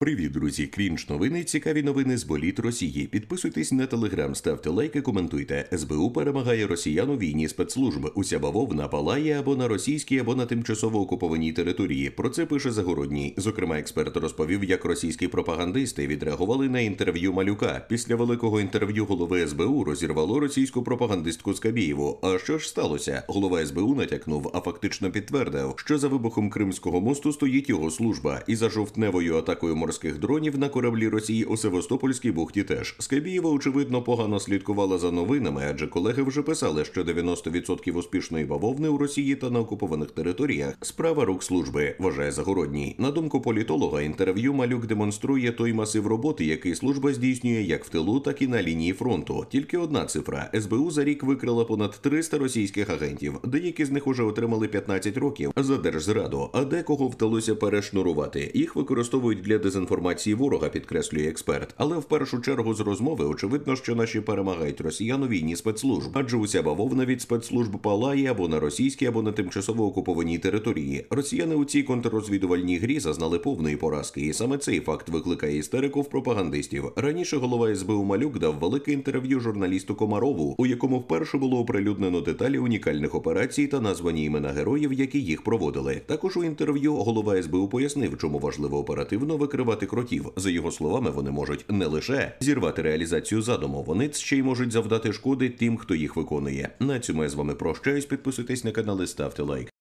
Привіт, друзі! Крінж новини. Цікаві новини з боліт Росії. Підписуйтесь на телеграм, ставте лайки, коментуйте. СБУ перемагає росіян у війні спецслужб. Уся бавовна палає або на російській, або на тимчасово окупованій території. Про це пише Загородній. Зокрема, експерт розповів, як російські пропагандисти відреагували на інтерв'ю малюка. Після великого інтерв'ю голови СБУ розірвало російську пропагандистку з Кабієву. А що ж сталося? Голова СБУ натякнув, а фактично підтвердив, що за вибухом Кримського мосту стоїть його служба, і за жовтневою атакою морських дронів на кораблі Росії у Севастопольській бухті теж Скабієва, очевидно, погано слідкувала за новинами, адже колеги вже писали, що 90% успішної бавовни у Росії та на окупованих територіях справа рук служби вважає Загородній. На думку політолога, інтерв'ю малюк демонструє той масив роботи, який служба здійснює як в тилу, так і на лінії фронту. Тільки одна цифра СБУ за рік викрила понад 300 російських агентів. Деякі з них уже отримали 15 років за держзраду, а декого вдалося перешнурувати. Їх використовують для дезінформації дезінформації ворога, підкреслює експерт. Але в першу чергу з розмови очевидно, що наші перемагають росіян у війні спецслужб, адже уся бавовна від спецслужб палає або на російській, або на тимчасово окупованій території. Росіяни у цій контррозвідувальній грі зазнали повної поразки, і саме цей факт викликає істерику в пропагандистів. Раніше голова СБУ Малюк дав велике інтерв'ю журналісту Комарову, у якому вперше було оприлюднено деталі унікальних операцій та названі імена героїв, які їх проводили. Також у інтерв'ю голова СБУ пояснив, чому важливо оперативно викривати зірвати кротів. За його словами, вони можуть не лише зірвати реалізацію задуму, вони ще й можуть завдати шкоди тим, хто їх виконує. На цьому я з вами прощаюсь. Підписуйтесь на канал і ставте лайк.